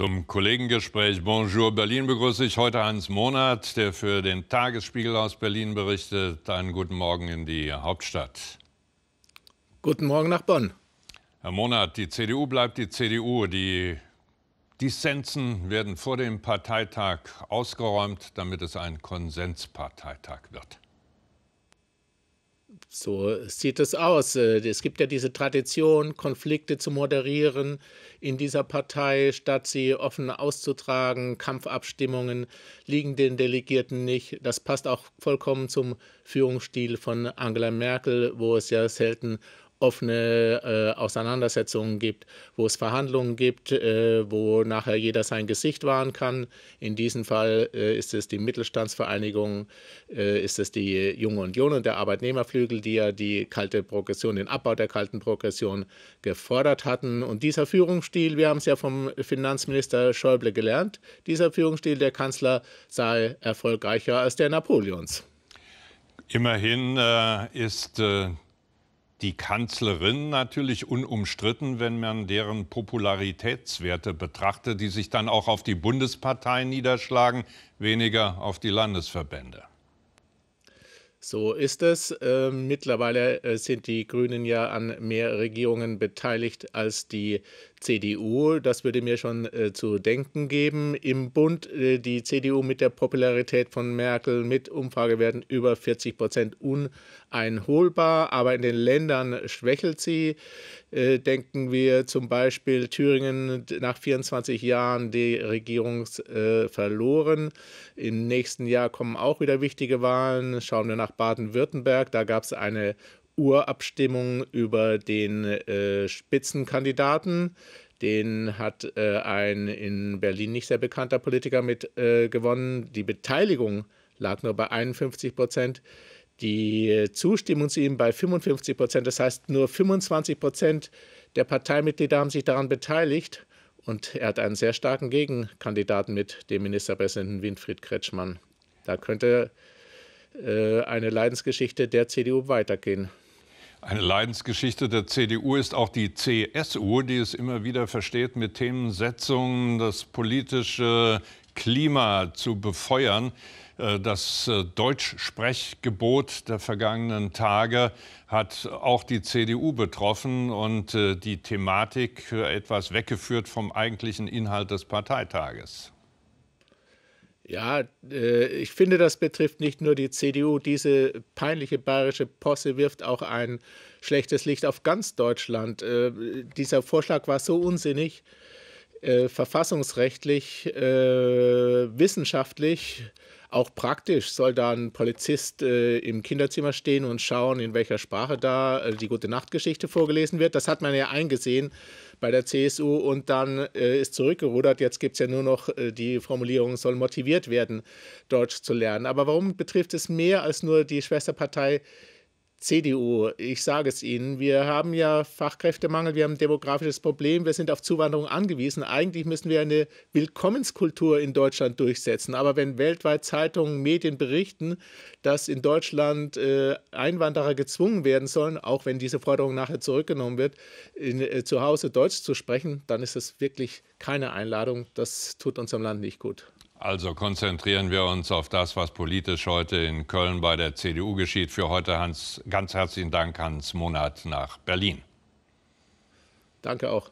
Zum Kollegengespräch Bonjour Berlin begrüße ich heute Hans Monat, der für den Tagesspiegel aus Berlin berichtet. Einen guten Morgen in die Hauptstadt. Guten Morgen nach Bonn. Herr Monat, die CDU bleibt die CDU. Die Dissensen werden vor dem Parteitag ausgeräumt, damit es ein Konsensparteitag wird. So sieht es aus. Äh, es gibt ja diese Tradition, Konflikte zu moderieren in dieser Partei, statt sie offen auszutragen. Kampfabstimmungen liegen den Delegierten nicht. Das passt auch vollkommen zum Führungsstil von Angela Merkel, wo es ja selten offene äh, Auseinandersetzungen gibt, wo es Verhandlungen gibt, äh, wo nachher jeder sein Gesicht wahren kann. In diesem Fall äh, ist es die Mittelstandsvereinigung, äh, ist es die Junge Union und der Arbeitnehmerflügel, die ja die kalte Progression, den Abbau der kalten Progression gefordert hatten. Und dieser Führungsstil, wir haben es ja vom Finanzminister Schäuble gelernt, dieser Führungsstil der Kanzler sei erfolgreicher als der Napoleons. Immerhin äh, ist äh, die Kanzlerin natürlich unumstritten, wenn man deren Popularitätswerte betrachtet, die sich dann auch auf die Bundesparteien niederschlagen, weniger auf die Landesverbände. So ist es. Ähm, mittlerweile äh, sind die Grünen ja an mehr Regierungen beteiligt als die CDU, das würde mir schon äh, zu denken geben. Im Bund äh, die CDU mit der Popularität von Merkel mit Umfragewerten über 40 Prozent uneinholbar, aber in den Ländern schwächelt sie. Äh, denken wir zum Beispiel Thüringen nach 24 Jahren die Regierung äh, verloren. Im nächsten Jahr kommen auch wieder wichtige Wahlen. Schauen wir nach Baden-Württemberg, da gab es eine Urabstimmung über den äh, Spitzenkandidaten. Den hat äh, ein in Berlin nicht sehr bekannter Politiker mit äh, gewonnen. Die Beteiligung lag nur bei 51 Prozent. Die Zustimmung zu ihm bei 55 Prozent. Das heißt, nur 25 Prozent der Parteimitglieder haben sich daran beteiligt. Und er hat einen sehr starken Gegenkandidaten mit, dem Ministerpräsidenten Winfried Kretschmann. Da könnte äh, eine Leidensgeschichte der CDU weitergehen. Eine Leidensgeschichte der CDU ist auch die CSU, die es immer wieder versteht, mit Themensetzungen das politische Klima zu befeuern. Äh, das äh, Deutschsprechgebot der vergangenen Tage hat auch die CDU betroffen und die Thematik etwas weggeführt vom eigentlichen Inhalt des Parteitages. Ja, äh, ich finde, das betrifft nicht nur die CDU. Diese peinliche bayerische Posse wirft auch ein schlechtes Licht auf ganz Deutschland. Äh, dieser Vorschlag war so unsinnig, äh, verfassungsrechtlich, wissenschaftlich. Auch praktisch soll da ein Polizist im Kinderzimmer stehen und schauen, in welcher Sprache da die Gute-Nacht-Geschichte vorgelesen wird. Das hat man ja eingesehen bei der CSU und dann äh, ist zurückgerudert. Jetzt gibt es ja nur noch äh, die Formulierung, soll motiviert werden, Deutsch zu lernen. Aber warum betrifft es mehr als nur die Schwesterpartei CDU, ich sage es Ihnen, wir haben ja Fachkräftemangel, wir haben ein demografisches Problem, wir sind auf Zuwanderung angewiesen. Eigentlich müssen wir eine Willkommenskultur in Deutschland durchsetzen. Aber wenn weltweit Zeitungen, Medien berichten, dass in Deutschland äh, Einwanderer gezwungen werden sollen, auch wenn diese Forderung nachher zurückgenommen wird, in, äh, zu Hause Deutsch zu sprechen, dann ist das wirklich keine Einladung. Das tut unserem Land nicht gut. Also konzentrieren wir uns auf das, was politisch heute in Köln bei der CDU geschieht. Für heute Hans, ganz herzlichen Dank, Hans Monat nach Berlin. Danke auch.